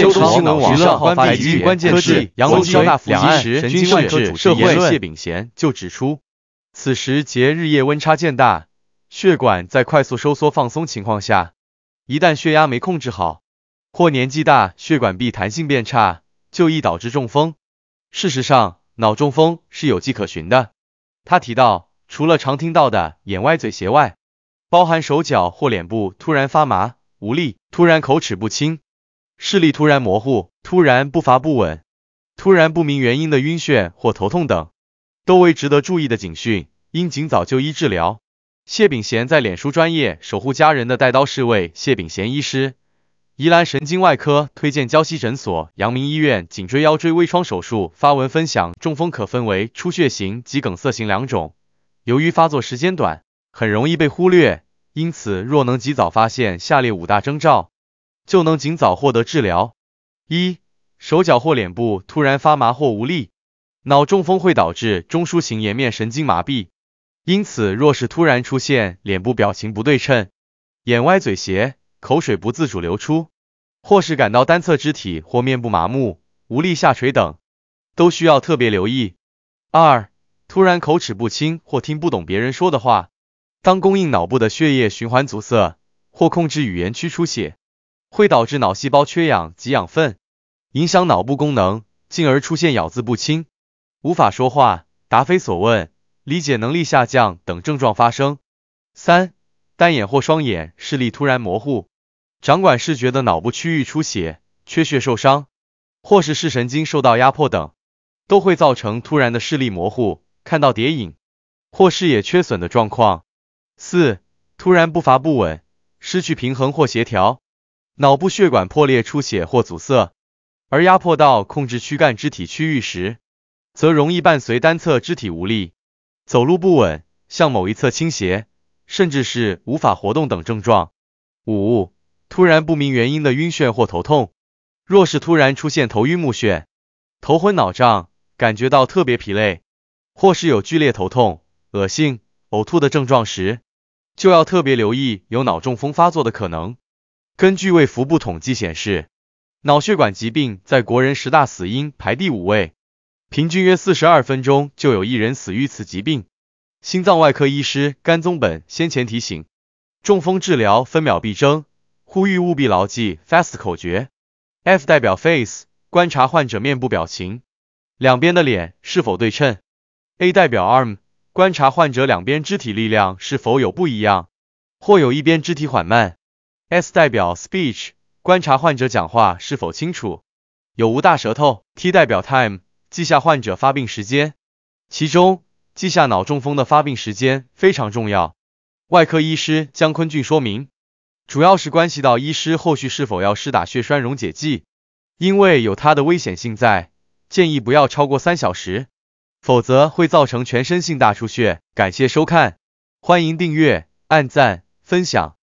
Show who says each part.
Speaker 1: 周都新闻网》上关键一言，科技大西两时，神经外科主任谢炳贤就指出，此时节日夜温差渐大，血管在快速收缩放松情况下，一旦血压没控制好，或年纪大，血管壁弹性变差，就易导致中风。事实上，脑中风是有迹可循的。他提到，除了常听到的眼歪嘴斜外，包含手脚或脸部突然发麻无力，突然口齿不清。视力突然模糊、突然步伐不稳、突然不明原因的晕眩或头痛等，都为值得注意的警讯，应尽早就医治疗。谢炳贤在脸书专业守护家人的带刀侍卫谢炳贤医师，宜兰神经外科推荐娇溪诊所、阳明医院颈椎腰椎微创手术发文分享，中风可分为出血型及梗塞型两种，由于发作时间短，很容易被忽略，因此若能及早发现下列五大征兆。就能尽早获得治疗。一手脚或脸部突然发麻或无力，脑中风会导致中枢型颜面神经麻痹，因此若是突然出现脸部表情不对称、眼歪嘴斜、口水不自主流出，或是感到单侧肢体或面部麻木、无力下垂等，都需要特别留意。二、突然口齿不清或听不懂别人说的话，当供应脑部的血液循环阻塞或控制语言区出血。会导致脑细胞缺氧及养分，影响脑部功能，进而出现咬字不清、无法说话、答非所问、理解能力下降等症状发生。三、单眼或双眼视力突然模糊，掌管视觉的脑部区域出血、缺血受伤，或是视神经受到压迫等，都会造成突然的视力模糊、看到叠影或视野缺损的状况。四、突然步伐不稳，失去平衡或协调。脑部血管破裂出血或阻塞，而压迫到控制躯干肢体区域时，则容易伴随单侧肢体无力、走路不稳、向某一侧倾斜，甚至是无法活动等症状。五、突然不明原因的晕眩或头痛，若是突然出现头晕目眩、头昏脑胀，感觉到特别疲累，或是有剧烈头痛、恶心、呕吐的症状时，就要特别留意有脑中风发作的可能。根据卫福部统计显示，脑血管疾病在国人十大死因排第五位，平均约四十二分钟就有一人死于此疾病。心脏外科医师甘宗本先前提醒，中风治疗分秒必争，呼吁务必牢记 FAST 口诀，F 代表 Face，观察患者面部表情，两边的脸是否对称；A 代表 Arm，观察患者两边肢体力量是否有不一样，或有一边肢体缓慢。S 代表 speech，观察患者讲话是否清楚，有无大舌头。T 代表 time，记下患者发病时间，其中记下脑中风的发病时间非常重要。外科医师姜坤俊说明，主要是关系到医师后续是否要施打血栓溶解剂，因为有它的危险性在，建议不要超过三小时，否则会造成全身性大出血。感谢收看，欢迎订阅、按赞、分享。